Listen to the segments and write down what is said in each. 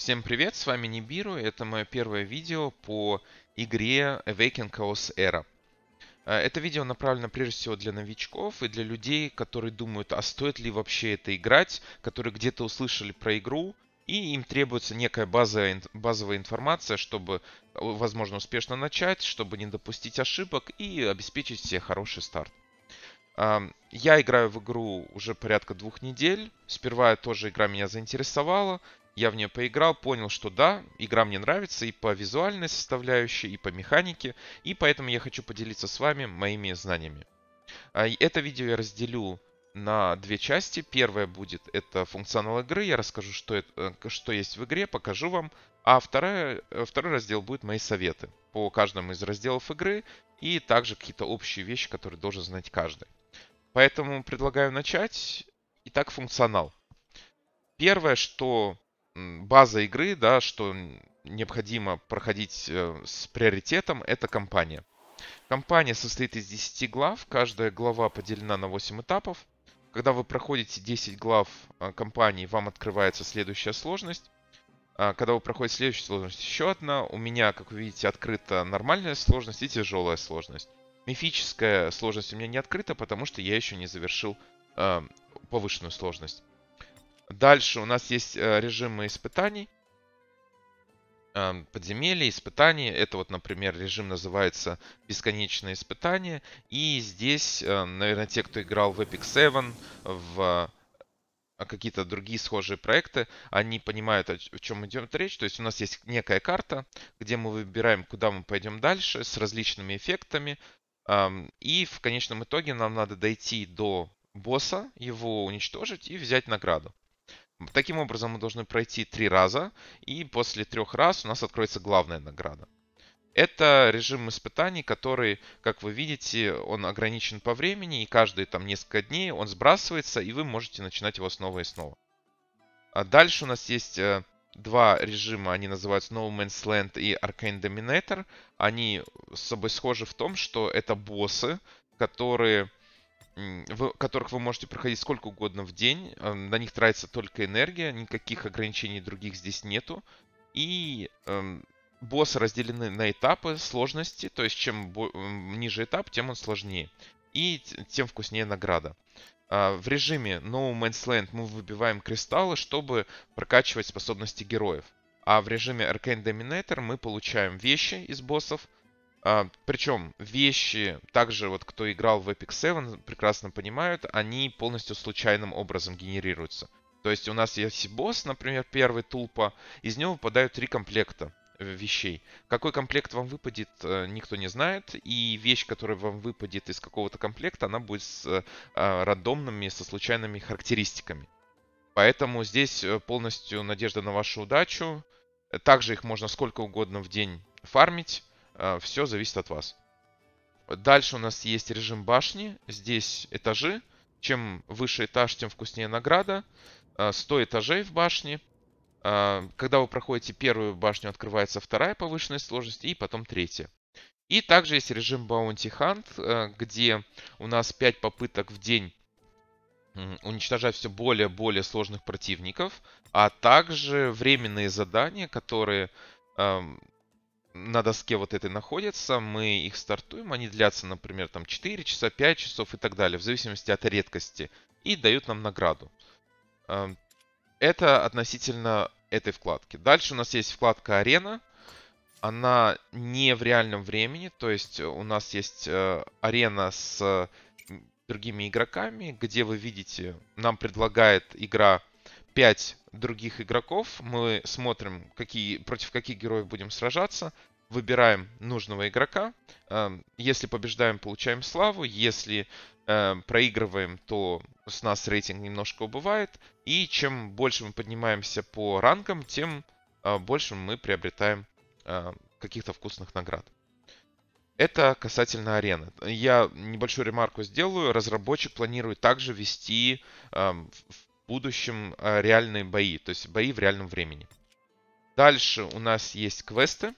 Всем привет, с вами Нибиру, это мое первое видео по игре Awaken Chaos Era. Э, это видео направлено прежде всего для новичков и для людей, которые думают, а стоит ли вообще это играть, которые где-то услышали про игру, и им требуется некая базовая, базовая информация, чтобы, э, возможно, успешно начать, чтобы не допустить ошибок и обеспечить себе хороший старт. Я играю в игру уже порядка двух недель. Сперва тоже игра меня заинтересовала. Я в нее поиграл, понял, что да, игра мне нравится и по визуальной составляющей, и по механике, и поэтому я хочу поделиться с вами моими знаниями. А, это видео я разделю на две части. Первая будет это функционал игры, я расскажу, что, это, э, что есть в игре, покажу вам. А вторая, э, второй раздел будет мои советы по каждому из разделов игры и также какие-то общие вещи, которые должен знать каждый. Поэтому предлагаю начать. Итак, функционал. Первое, что база игры, да, что необходимо проходить э, с приоритетом, это компания. Компания состоит из 10 глав, каждая глава поделена на 8 этапов. Когда вы проходите 10 глав э, компании, вам открывается следующая сложность. А, когда вы проходите следующую сложность, еще одна. У меня, как вы видите, открыта нормальная сложность и тяжелая сложность. Мифическая сложность у меня не открыта, потому что я еще не завершил э, повышенную сложность. Дальше у нас есть э, режимы испытаний. Эм, подземелья, испытания. Это вот, например, режим называется бесконечное испытание. И здесь, э, наверное, те, кто играл в Epic 7, в э, какие-то другие схожие проекты, они понимают, о чем идет речь. То есть у нас есть некая карта, где мы выбираем, куда мы пойдем дальше, с различными эффектами. Эм, и в конечном итоге нам надо дойти до босса, его уничтожить и взять награду. Таким образом, мы должны пройти три раза, и после трех раз у нас откроется главная награда. Это режим испытаний, который, как вы видите, он ограничен по времени, и каждые там несколько дней он сбрасывается, и вы можете начинать его снова и снова. А дальше у нас есть э, два режима, они называются No Man's Land и Arcane Dominator. Они с собой схожи в том, что это боссы, которые в которых вы можете проходить сколько угодно в день. Э, на них тратится только энергия, никаких ограничений других здесь нету. И эм, боссы разделены на этапы сложности, то есть чем ниже этап, тем он сложнее. И тем вкуснее награда. А, в режиме No Man's Land мы выбиваем кристаллы, чтобы прокачивать способности героев. А в режиме Arcane Dominator мы получаем вещи из боссов – а, причем вещи, также вот кто играл в Epic 7, прекрасно понимают, они полностью случайным образом генерируются. То есть у нас есть босс, например, первый тулпа, из него выпадают три комплекта э, вещей. Какой комплект вам выпадет, э, никто не знает, и вещь, которая вам выпадет из какого-то комплекта, она будет с э, а, рандомными, со случайными характеристиками. Поэтому здесь полностью надежда на вашу удачу. Также их можно сколько угодно в день фармить а, все зависит от вас. Дальше у нас есть режим башни. Здесь этажи. Чем выше этаж, тем вкуснее награда. 100 а, этажей в башне. А, когда вы проходите первую башню, открывается вторая повышенная сложность и потом третья. И также есть режим Bounty Hunt, где у нас 5 попыток в день уничтожать все более-более сложных противников, а также временные задания, которые на доске вот этой находятся, мы их стартуем, они длятся, например, там 4 часа, 5 часов и так далее, в зависимости от редкости, и дают нам награду. Эм, это относительно этой вкладки. Дальше у нас есть вкладка «Арена», она не в реальном времени, то есть э, у нас есть э, арена с другими игроками, где вы видите, нам предлагает игра 5 других игроков. Мы смотрим, какие, против каких героев будем сражаться. Выбираем нужного игрока. Эм, если побеждаем, получаем славу. Если э, проигрываем, то с нас рейтинг немножко убывает. И чем больше мы поднимаемся по рангам, тем э, больше мы приобретаем э, каких-то вкусных наград. Это касательно арены. Я небольшую ремарку сделаю. Разработчик планирует также вести эм, в будущем а, реальные бои, то есть бои в реальном времени. Дальше у нас есть квесты,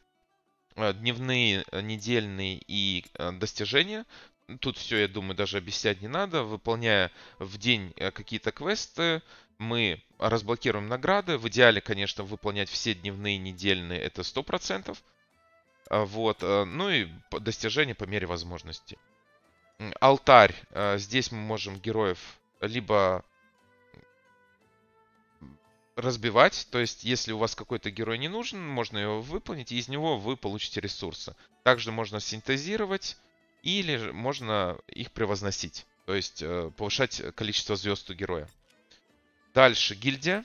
а, дневные, а, недельные и достижения. Тут все, я думаю, даже объяснять не надо. Выполняя в день какие-то квесты, мы разблокируем награды. В идеале, конечно, выполнять все дневные, недельные, это 100%. Вот. Ну и достижения по мере возможности. Алтарь. Здесь мы можем героев либо разбивать. То есть, если у вас какой-то герой не нужен, можно его выполнить, и из него вы получите ресурсы. Также можно синтезировать, или можно их превозносить. То есть, э, повышать количество звезд у героя. Дальше гильдия.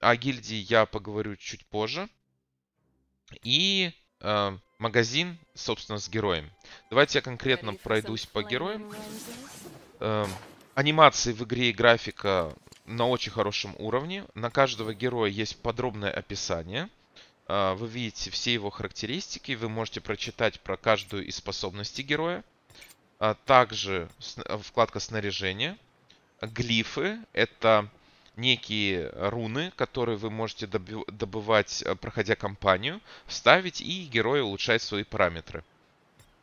О гильдии я поговорю чуть позже. И э, магазин, собственно, с героем. Давайте я конкретно пройдусь по героям. Э, анимации в игре и графика на очень хорошем уровне. На каждого героя есть подробное описание. А, вы видите все его характеристики, вы можете прочитать про каждую из способностей героя. А также э, вкладка снаряжения. Глифы — это некие руны, которые вы можете добывать, э, проходя кампанию, вставить, и герой улучшать свои параметры.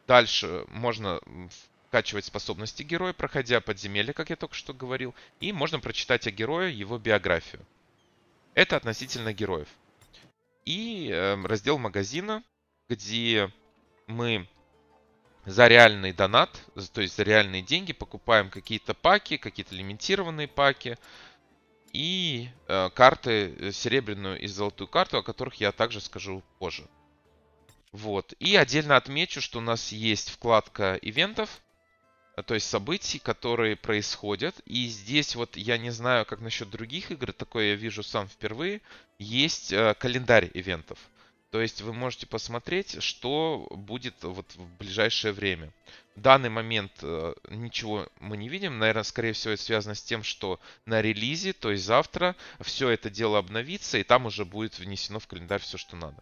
Дальше можно прокачивать способности героя, проходя подземелье, как я только что говорил, и можно прочитать о герое его биографию. Это относительно героев. И э, раздел магазина, где мы за реальный донат, то есть за реальные деньги покупаем какие-то паки, какие-то лимитированные паки и э, карты, э, серебряную и золотую карту, о которых я также скажу позже. Вот. И отдельно отмечу, что у нас есть вкладка ивентов, Э, то есть событий, которые происходят. И здесь вот я не знаю, как насчет других игр, такое я вижу сам впервые, есть э, календарь ивентов. То есть вы можете посмотреть, что будет вот в ближайшее время. В данный момент э, ничего мы не видим. Наверное, скорее всего, это связано с тем, что на релизе, то есть завтра, все это дело обновится, и там уже будет внесено в календарь все, что надо.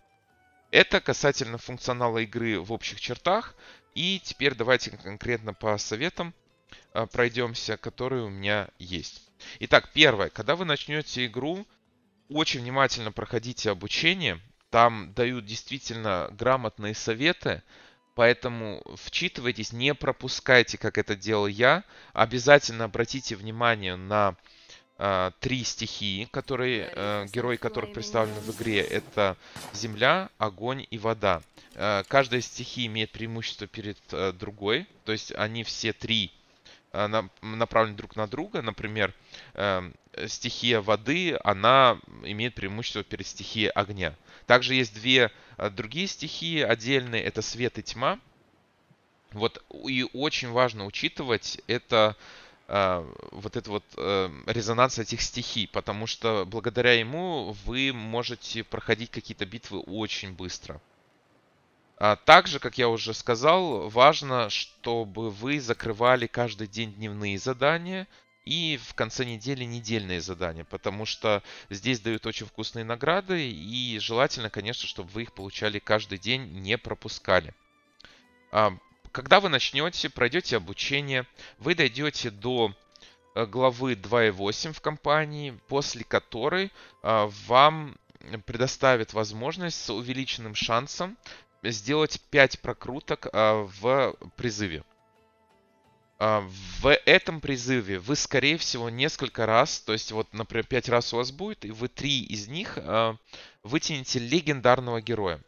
Это касательно функционала игры в общих чертах. И теперь давайте конкретно по советам а, пройдемся, которые у меня есть. Итак, первое. Когда вы начнете игру, очень внимательно проходите обучение. Там дают действительно грамотные советы, поэтому вчитывайтесь, не пропускайте, как это делал я. Обязательно обратите внимание на а, три стихии, которые, э, герои которых представлены в игре. Это земля, огонь и вода. Э, каждая стихия имеет преимущество перед э, другой. То есть они все три направлены друг на друга. Например, стихия воды, она имеет преимущество перед стихией огня. Также есть две другие стихии отдельные. Это свет и тьма. Вот и очень важно учитывать это а, вот этот вот э, резонанс этих стихий, потому что благодаря ему вы можете проходить какие-то битвы очень быстро. А также, как я уже сказал, важно, чтобы вы закрывали каждый день дневные задания и в конце недели недельные задания, потому что здесь дают очень вкусные награды и желательно, конечно, чтобы вы их получали каждый день, не пропускали. А когда вы начнете, пройдете обучение, вы дойдете до э, главы 2.8 в компании, после которой а, вам предоставит возможность с увеличенным шансом сделать 5 прокруток а, в призыве. А, в этом призыве вы, скорее всего, несколько раз, то есть вот, например, 5 раз у вас будет, и вы 3 из них вытянете легендарного героя.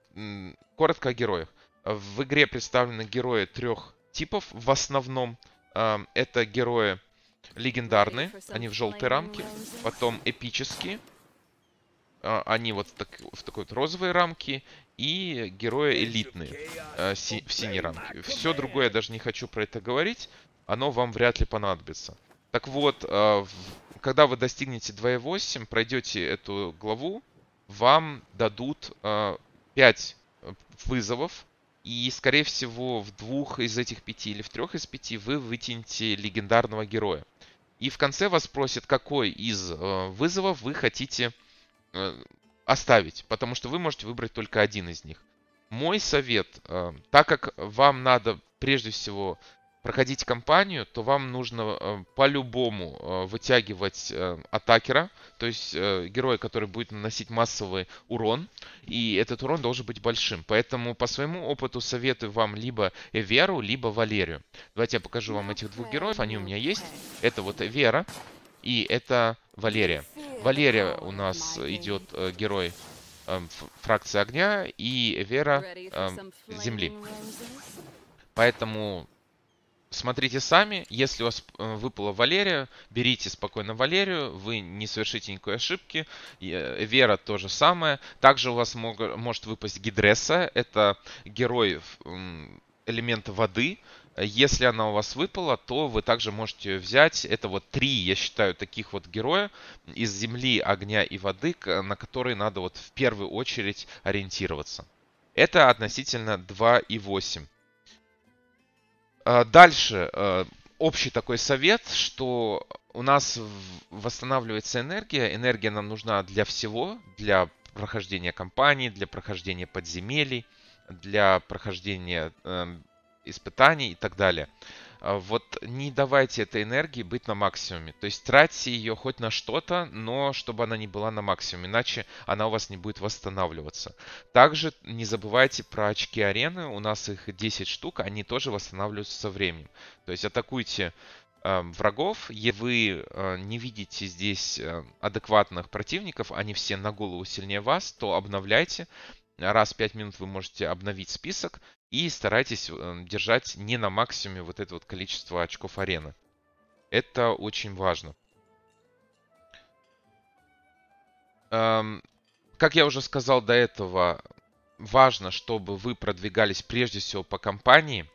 Коротко о героях. В игре представлены герои трех типов. В основном а, это герои легендарные, они в желтой рамке, потом эпические, а, они вот в такой вот розовой рамке, и герои элитные а, в синей рамке. Все другое я даже не хочу про это говорить, оно вам вряд ли понадобится. Так вот, когда вы достигнете 2.8, пройдете эту главу, вам дадут 5 э, вызовов и, скорее всего, в двух из этих пяти или в трех из пяти вы вытянете легендарного героя. И в конце вас спросят, какой из э, вызовов вы хотите э, оставить, потому что вы можете выбрать только один из них. Мой совет, э, так как вам надо прежде всего проходить кампанию, то вам нужно э, по-любому э, вытягивать э, атакера, то есть героя, который будет наносить массовый урон, и этот урон должен быть большим. Поэтому по своему опыту советую вам либо Эверу, либо Валерию. Давайте я покажу вам этих двух героев, они у меня есть. Это вот Эвера и это Валерия. Валерия у нас идет герой фракции огня и Эвера земли. Поэтому смотрите сами. Если у вас э, выпала Валерия, берите спокойно Валерию, вы не совершите никакой ошибки. Э, Вера то же самое. Также у вас мог, может выпасть Гидресса, это герой элемента воды. Если она у вас выпала, то вы также можете взять, это вот три, я считаю, таких вот героя из земли, огня и воды, на которые надо вот в первую очередь ориентироваться. Это относительно 2 и 8. А, дальше а, общий такой совет, что у нас восстанавливается энергия. Энергия нам нужна для всего, для прохождения кампаний, для прохождения подземелий, для прохождения э, испытаний и так далее. А вот не давайте этой энергии быть на максимуме. То есть тратьте ее хоть на что-то, но чтобы она не была на максимуме, иначе она у вас не будет восстанавливаться. Также не забывайте про очки арены, у нас их 10 штук, они тоже восстанавливаются со временем. То есть атакуйте э, врагов, если вы э, не видите здесь э, адекватных противников, они все на голову сильнее вас, то обновляйте. Раз в 5 минут вы можете обновить список и старайтесь эм, держать не на максимуме вот это вот количество очков арены. Это очень важно. Эм, как я уже сказал до этого, важно, чтобы вы продвигались прежде всего по компании –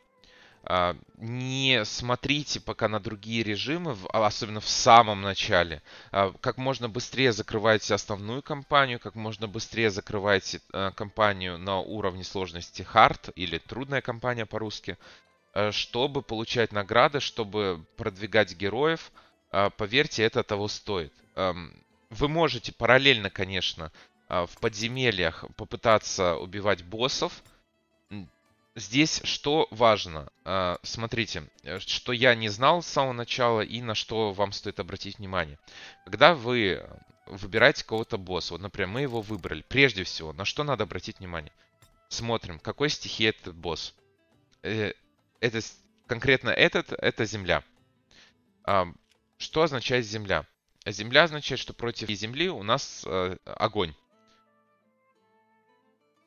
а, не смотрите пока на другие режимы, а, особенно в самом начале. А, как можно быстрее закрывайте основную кампанию, как можно быстрее закрывайте кампанию на уровне сложности hard или трудная кампания по-русски, чтобы получать награды, чтобы продвигать героев. Поверьте, это того стоит. Вы можете параллельно, конечно, в подземельях попытаться убивать боссов – здесь что важно? А, смотрите, э, что я не знал с самого начала и на что вам стоит обратить внимание. Когда вы э, выбираете кого-то босса, вот, например, мы его выбрали, прежде всего, на что надо обратить внимание? Смотрим, какой стихии этот босс. Э, это, конкретно этот, это земля. А, что означает земля? Земля означает, что против земли у нас огонь.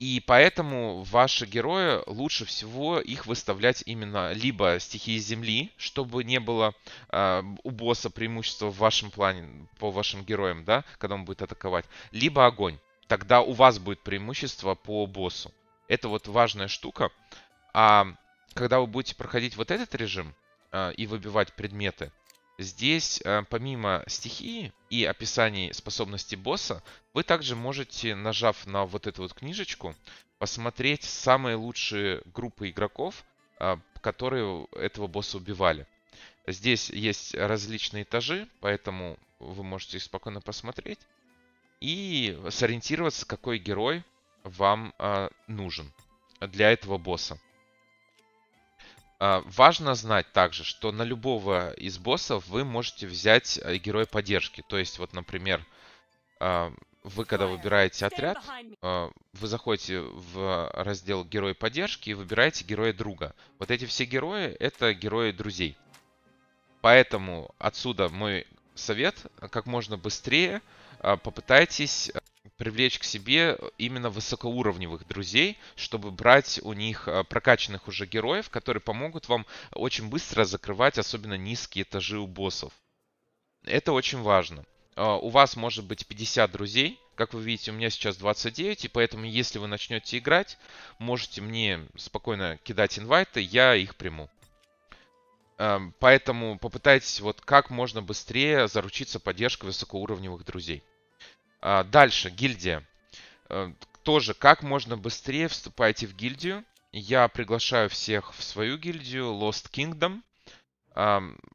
И поэтому ваши герои лучше всего их выставлять именно либо стихии земли, чтобы не было э, у босса преимущества в вашем плане по вашим героям, да, когда он будет атаковать, либо огонь. Тогда у вас будет преимущество по боссу. Это вот важная штука. А когда вы будете проходить вот этот режим э, и выбивать предметы, Здесь, э, помимо стихии и описаний способностей босса, вы также можете, нажав на вот эту вот книжечку, посмотреть самые лучшие группы игроков, а, которые этого босса убивали. Здесь есть различные этажи, поэтому вы можете их спокойно посмотреть и сориентироваться, какой герой вам а, нужен для этого босса. А, важно знать также, что на любого из боссов вы можете взять э, героя поддержки. То есть, вот, например, а, вы когда выбираете отряд, а, вы заходите в раздел «Герой поддержки» и выбираете героя друга. Вот эти все герои — это герои друзей. Поэтому отсюда мой совет — как можно быстрее попытайтесь привлечь к себе именно высокоуровневых друзей, чтобы брать у них э, прокачанных уже героев, которые помогут вам очень быстро закрывать особенно низкие этажи у боссов. Это очень важно. А, у вас может быть 50 друзей, как вы видите, у меня сейчас 29, и поэтому, если вы начнете играть, можете мне спокойно кидать инвайты, я их приму. А, поэтому попытайтесь вот как можно быстрее заручиться поддержкой высокоуровневых друзей. А, дальше, гильдия. Э, тоже, как можно быстрее вступайте в гильдию. Я приглашаю всех в свою гильдию Lost Kingdom.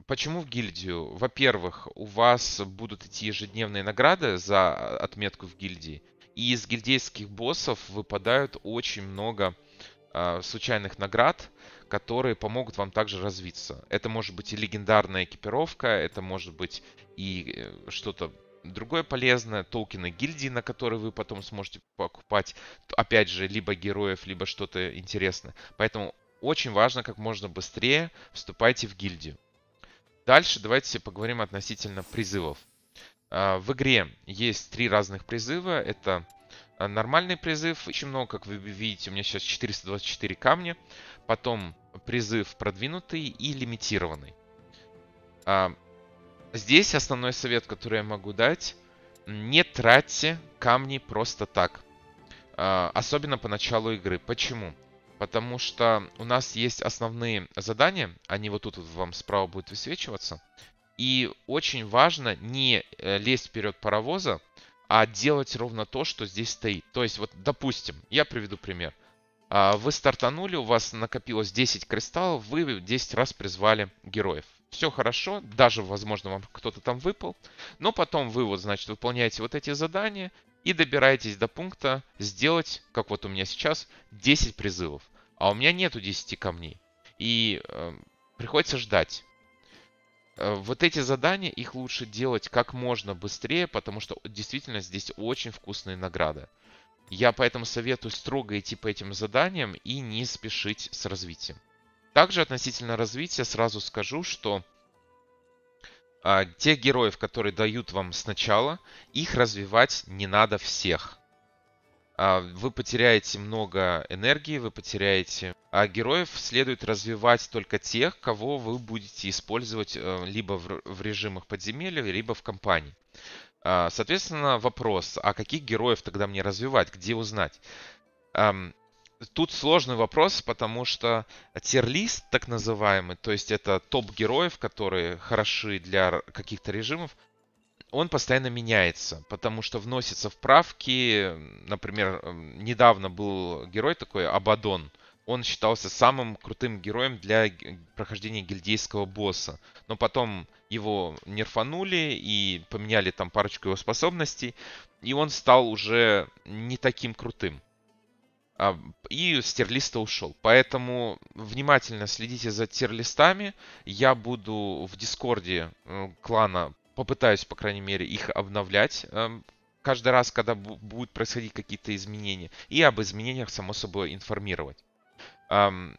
Почему в гильдию? Во-первых, у вас будут идти ежедневные награды за а, отметку в гильдии. И из гильдейских боссов выпадают очень много а, случайных наград, которые помогут вам также развиться. Это может быть и легендарная экипировка, это может быть и э, что-то Другое полезное токены гильдии, на которые вы потом сможете покупать, опять же, либо героев, либо что-то интересное. Поэтому очень важно, как можно быстрее вступайте в гильдию. Дальше давайте поговорим относительно призывов. А, в игре есть три разных призыва. Это а, нормальный призыв. Очень много, как вы видите, у меня сейчас 424 камня. Потом призыв продвинутый и лимитированный. А, Здесь основной совет, который я могу дать, не тратьте камни просто так. А, особенно по началу игры. Почему? Потому что у нас есть основные задания, они вот тут вам справа будут высвечиваться. И очень важно не э, лезть вперед паровоза, а делать ровно то, что здесь стоит. То есть, вот, допустим, я приведу пример. А, вы стартанули, у вас накопилось 10 кристаллов, вы 10 раз призвали героев все хорошо, даже, возможно, вам кто-то там выпал, но потом вы вот, значит, выполняете вот эти задания и добираетесь до пункта сделать, как вот у меня сейчас, 10 призывов. А у меня нету 10 камней. И э, приходится ждать. Э, вот эти задания, их лучше делать как можно быстрее, потому что действительно здесь очень вкусные награды. Я поэтому советую строго идти по этим заданиям и не спешить с развитием. Также относительно развития сразу скажу, что а, тех героев, которые дают вам сначала, их развивать не надо всех. А, вы потеряете много энергии, вы потеряете... А героев следует развивать только тех, кого вы будете использовать а, либо в, в режимах подземелья, либо в компании. А, соответственно, вопрос, а каких героев тогда мне развивать, где узнать? Тут сложный вопрос, потому что тирлист, так называемый, то есть это топ героев, которые хороши для каких-то режимов, он постоянно меняется, потому что вносятся вправки. Например, эм, недавно был герой такой, Абадон. Он считался самым крутым героем для прохождения гильдейского босса. Но потом его нерфанули и поменяли там парочку его способностей. И он стал уже не таким крутым. А, и с терлиста ушел. Поэтому внимательно следите за терлистами. Я буду в дискорде э, клана, попытаюсь, по крайней мере, их обновлять эм, каждый раз, когда будут происходить какие-то изменения. И об изменениях, само собой, информировать. Эм,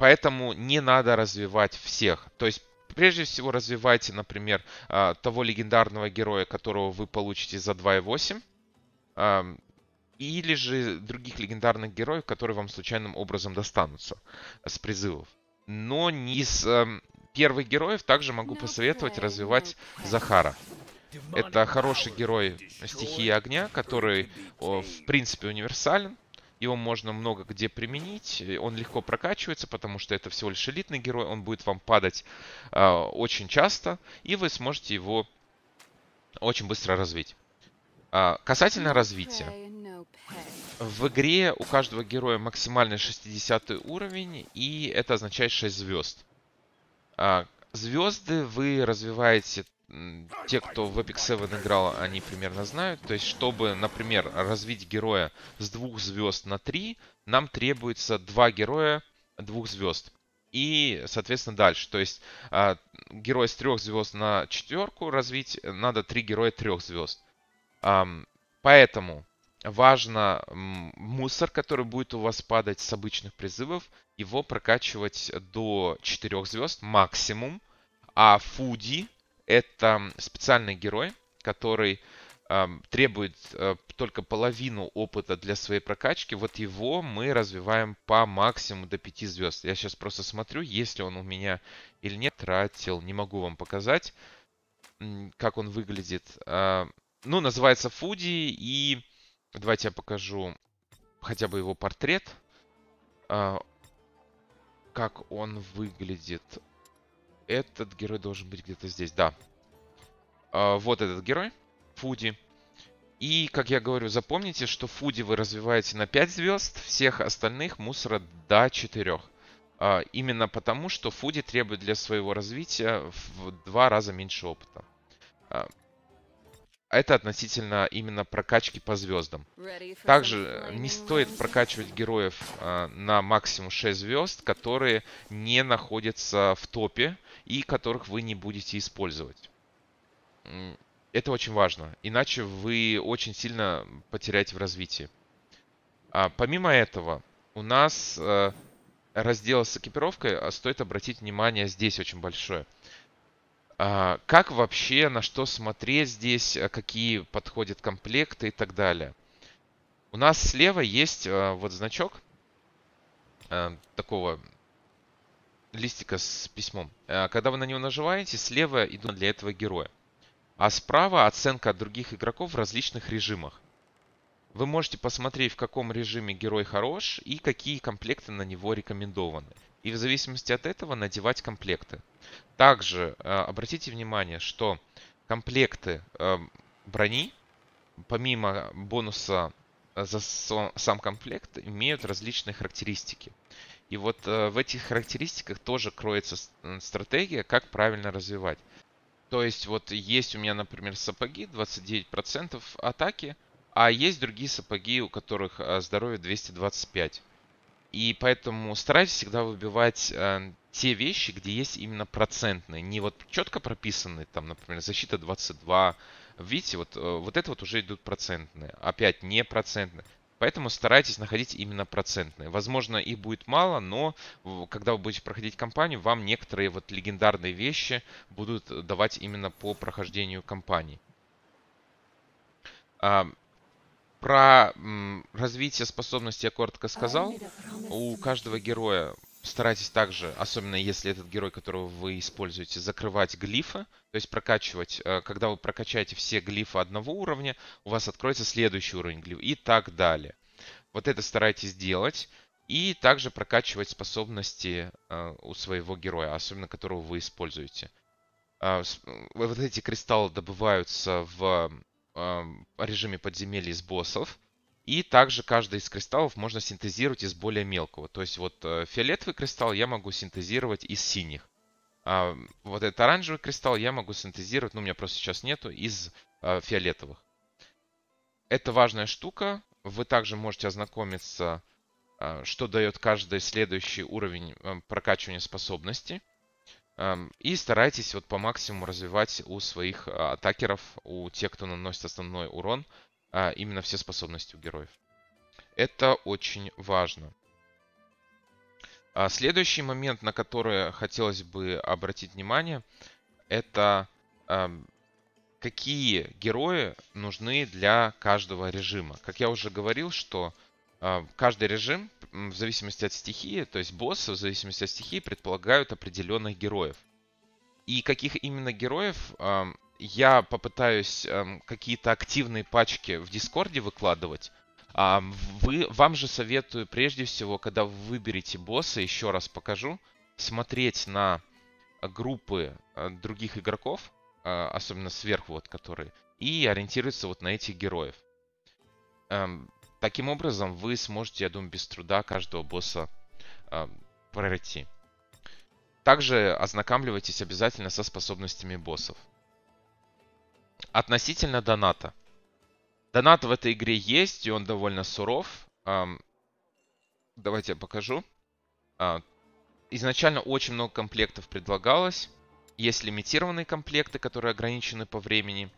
поэтому не надо развивать всех. То есть Прежде всего развивайте, например, э, того легендарного героя, которого вы получите за 2.8 или же других легендарных героев, которые вам случайным образом достанутся с призывов. Но не из э, эм, первых героев также могу посоветовать развивать Захара. Это хороший герой стихии огня, который, в принципе, универсален. Его можно много где применить, он легко прокачивается, потому что это всего лишь элитный герой, он будет вам падать э, очень часто, и вы сможете его очень быстро развить. Э, касательно развития. В игре у каждого героя максимальный 60 уровень, и это означает 6 звезд. А, Звезды вы развиваете, те, кто в Epic 7 играл, они примерно знают. То есть, чтобы, например, развить героя с двух звезд на 3, нам требуется два героя двух звезд и, соответственно, дальше. То есть э, герой с трех звезд на четверку развить надо три героя трех звезд. Эм, поэтому важно мусор, который будет у вас падать с обычных призывов, его прокачивать до 4 звезд максимум. А Фуди это специальный герой, который э, требует э, только половину опыта для своей прокачки. Вот его мы развиваем по максимуму до 5 звезд. Я сейчас просто смотрю, есть ли он у меня или нет. Тратил, не могу вам показать, как он выглядит. Э, ну, называется Фуди и Давайте я покажу хотя бы его портрет. А, как он выглядит. Этот герой должен быть где-то здесь, да. А, вот этот герой, Фуди. И, как я говорю, запомните, что Фуди вы развиваете на 5 звезд, всех остальных мусора до 4. А, именно потому, что Фуди требует для своего развития в два раза меньше опыта. А это относительно именно прокачки по звездам. Также э, не стоит прокачивать героев э, на максимум 6 звезд, которые не находятся в топе и которых вы не будете использовать. Это очень важно, иначе вы очень сильно потеряете в развитии. А, помимо этого, у нас э, раздел с экипировкой э, стоит обратить внимание здесь очень большое. А, как вообще, на что смотреть здесь, э, какие подходят комплекты и так далее. У нас слева есть э, вот значок э, такого листика с письмом. Когда вы на него наживаете, слева идут для этого героя. А справа оценка от других игроков в различных режимах. Вы можете посмотреть, в каком режиме герой хорош и какие комплекты на него рекомендованы и в зависимости от этого надевать комплекты. Также э, обратите внимание, что комплекты э, брони, помимо бонуса за сам комплект, имеют различные характеристики. И вот э, в этих характеристиках тоже кроется стратегия, как правильно развивать. То есть вот есть у меня, например, сапоги 29% атаки, а есть другие сапоги, у которых здоровье 225. И поэтому старайтесь всегда выбивать э, те вещи, где есть именно процентные, не вот четко прописанные, там, например, защита 22. Видите, вот, э, вот это вот уже идут процентные, опять не процентные. Поэтому старайтесь находить именно процентные. Возможно, их будет мало, но когда вы будете проходить кампанию, вам некоторые вот легендарные вещи будут давать именно по прохождению кампании. Про развитие способностей я коротко сказал. У каждого героя старайтесь также, особенно если этот герой, которого вы используете, закрывать глифы, то есть прокачивать, э, когда вы прокачаете все глифы одного уровня, у вас откроется следующий уровень глиф и так далее. Вот это старайтесь делать. И также прокачивать способности э, у своего героя, особенно которого вы используете. А, э, вот эти кристаллы добываются в Эм, режиме подземелья из боссов. И также каждый из кристаллов можно синтезировать из более мелкого. То есть вот э, фиолетовый кристалл я могу синтезировать из синих. А вот этот оранжевый кристалл я могу синтезировать, ну у меня просто сейчас нету, из э, фиолетовых. Это важная штука. Вы также можете ознакомиться, э, что дает каждый следующий уровень прокачивания способностей. Эм, и старайтесь вот по максимуму развивать у своих а, атакеров, у тех, кто наносит основной урон, а, именно все способности у героев. Это очень важно. А следующий момент, на который хотелось бы обратить внимание, это эм, какие герои нужны для каждого режима. Как я уже говорил, что а, каждый режим, в зависимости от стихии, то есть боссы, в зависимости от стихии, предполагают определенных героев. И каких именно героев я попытаюсь какие-то активные пачки в Дискорде выкладывать. Вы, вам же советую прежде всего, когда вы выберете босса, еще раз покажу, смотреть на группы а, других игроков, а, особенно сверху вот которые, и ориентироваться вот на этих героев. Таким образом, вы сможете, я думаю, без труда каждого босса э, пройти. Также ознакомливайтесь обязательно со способностями боссов. Относительно доната. Донат в этой игре есть, и он довольно суров. Эм, давайте я покажу. Э, изначально очень много комплектов предлагалось. Есть лимитированные комплекты, которые ограничены по времени.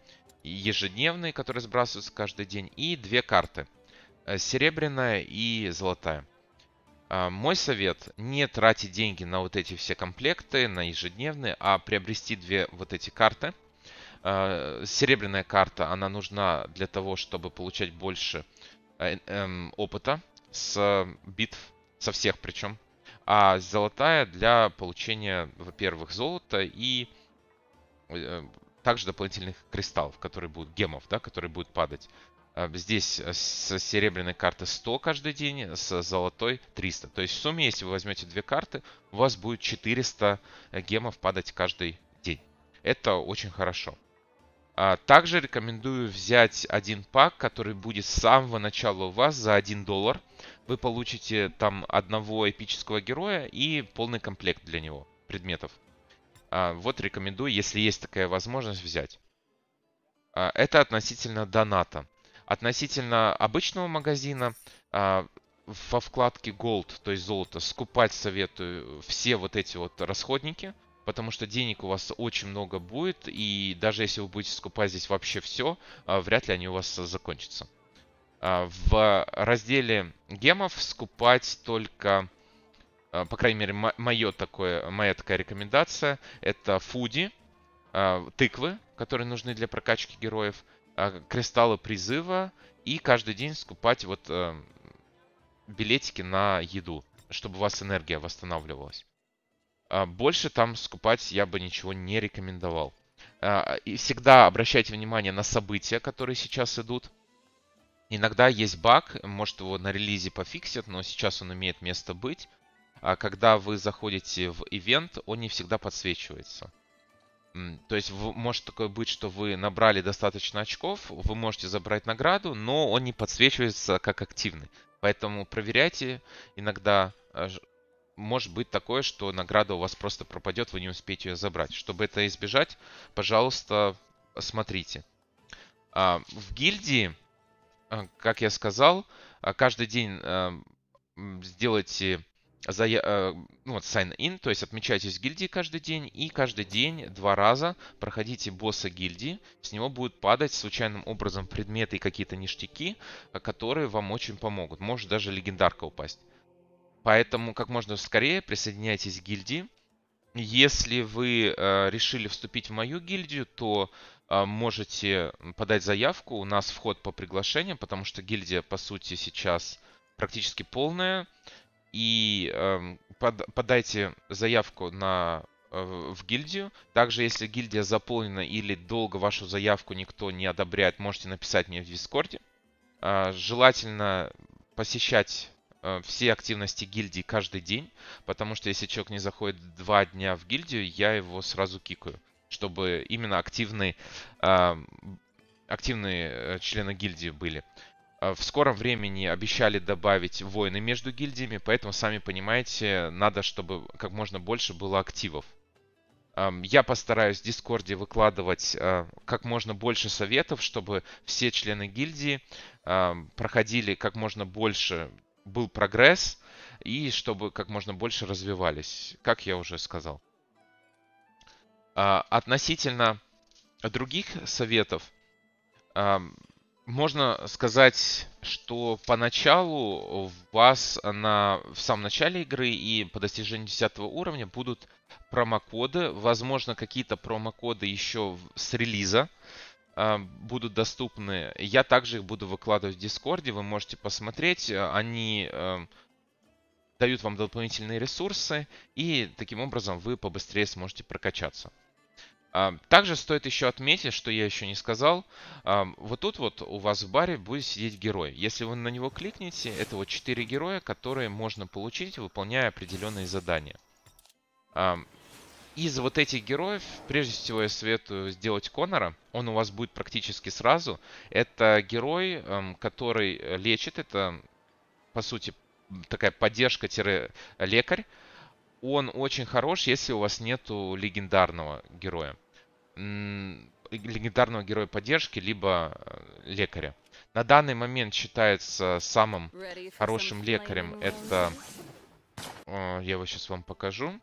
Ежедневные, которые сбрасываются каждый день. И две карты – Э, серебряная и золотая. А, мой совет, не тратить деньги на вот эти все комплекты, на ежедневные, а приобрести две вот эти карты. А, серебряная карта, она нужна для того, чтобы получать больше э, эм, опыта с битв, со всех причем. А золотая для получения, во-первых, золота и э, также дополнительных кристаллов, которые будут гемов, да, которые будут падать. Здесь э, с серебряной карты 100 каждый день, с золотой 300. То есть в сумме, если вы возьмете две карты, у вас будет 400 э, гемов падать каждый день. Это очень хорошо. А также рекомендую взять один пак, который будет с самого начала у вас за 1 доллар. Вы получите там одного эпического героя и полный комплект для него предметов. А, вот рекомендую, если есть такая возможность, взять. А, это относительно доната. Относительно обычного магазина а, во вкладке Gold, то есть золото, скупать советую все вот эти вот расходники, потому что денег у вас очень много будет, и даже если вы будете скупать здесь вообще все, а, вряд ли они у вас закончатся. А, в разделе гемов скупать только, по крайней мере, мое такое, моя такая рекомендация, это фуди, тыквы, которые нужны для прокачки героев – Э, кристаллы призыва и каждый день скупать вот э, билетики на еду, чтобы у вас энергия восстанавливалась. А больше там скупать я бы ничего не рекомендовал. А, и всегда обращайте внимание на события, которые сейчас идут. Иногда есть баг, может его на релизе пофиксят, но сейчас он имеет место быть. А когда вы заходите в ивент, он не всегда подсвечивается. То есть вы, может такое быть, что вы набрали достаточно очков, вы можете забрать награду, но он не подсвечивается как активный. Поэтому проверяйте. Иногда э, может быть такое, что награда у вас просто пропадет, вы не успеете ее забрать. Чтобы это избежать, пожалуйста, смотрите. А, в гильдии, э, как я сказал, э, каждый день сделайте зая... Э, ну, вот sign in, то есть отмечайтесь в гильдии каждый день и каждый день два раза проходите босса гильдии. С него будут падать случайным образом предметы и какие-то ништяки, э, которые вам очень помогут. Может даже легендарка упасть. Поэтому как можно скорее присоединяйтесь к гильдии. Если вы э, решили вступить в мою гильдию, то э, можете подать заявку. У нас вход по приглашению, потому что гильдия, по сути, сейчас практически полная и эм, под, подайте заявку на э, в гильдию. Также, если гильдия заполнена или долго вашу заявку никто не одобряет, можете написать мне в Дискорде. А, желательно посещать э, все активности гильдии каждый день, потому что если человек не заходит два дня в гильдию, я его сразу кикаю, чтобы именно эм, активные, активные э, члены гильдии были. Э, в скором времени обещали добавить войны между гильдиями, поэтому, сами понимаете, надо, чтобы как можно больше было активов. Эм, я постараюсь в Дискорде выкладывать э, как можно больше советов, чтобы все члены гильдии эм, проходили как можно больше, был прогресс, и чтобы как можно больше развивались, как я уже сказал. Э, относительно других советов, эм, можно сказать, что поначалу вас на, в самом начале игры и по достижению 10 уровня будут промокоды. Возможно, какие-то промокоды еще с релиза э, будут доступны. Я также их буду выкладывать в Дискорде, вы можете посмотреть. Они э, дают вам дополнительные ресурсы, и таким образом вы побыстрее сможете прокачаться. Также стоит еще отметить, что я еще не сказал, вот тут вот у вас в баре будет сидеть герой. Если вы на него кликнете, это вот 4 героя, которые можно получить, выполняя определенные задания. Из вот этих героев, прежде всего, я советую сделать Конора. Он у вас будет практически сразу. Это герой, который лечит, это, по сути, такая поддержка-лекарь. Он очень хорош, если у вас нету легендарного героя легендарного героя поддержки, либо э, лекаря. На данный момент считается самым хорошим лекарем это... Э, я его сейчас вам покажу.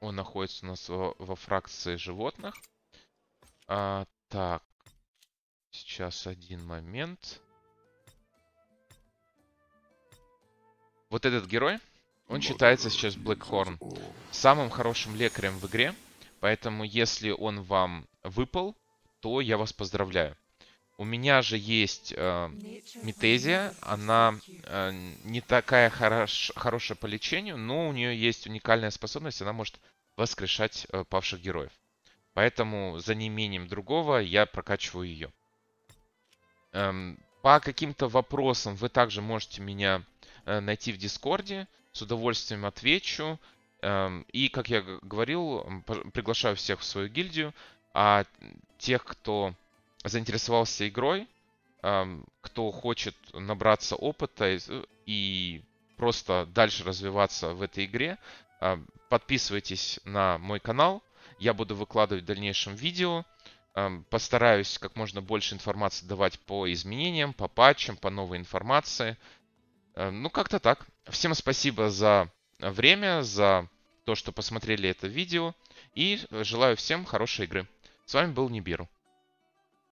Он находится у нас во фракции животных. А, так. Сейчас один момент. Вот этот герой, он считается сейчас Блэкхорн. Самым хорошим лекарем в игре. Поэтому, если он вам выпал, то я вас поздравляю. У меня же есть э, метезия, она э, не такая хорош, хорошая по лечению, но у нее есть уникальная способность, она может воскрешать э, павших героев. Поэтому за неимением другого я прокачиваю ее. Эм, по каким-то вопросам вы также можете меня э, найти в Дискорде, с удовольствием отвечу. Эм, и, как я говорил, приглашаю всех в свою гильдию, а тех, кто заинтересовался игрой, эм, кто хочет набраться опыта э, и просто дальше развиваться в этой игре, эм, подписывайтесь на мой канал. Я буду выкладывать в дальнейшем видео. Постараюсь как можно больше информации давать по изменениям, по патчам, по новой информации. Ну, как-то так. Всем спасибо за время, за то, что посмотрели это видео. И желаю всем хорошей игры. С вами был Нибиру.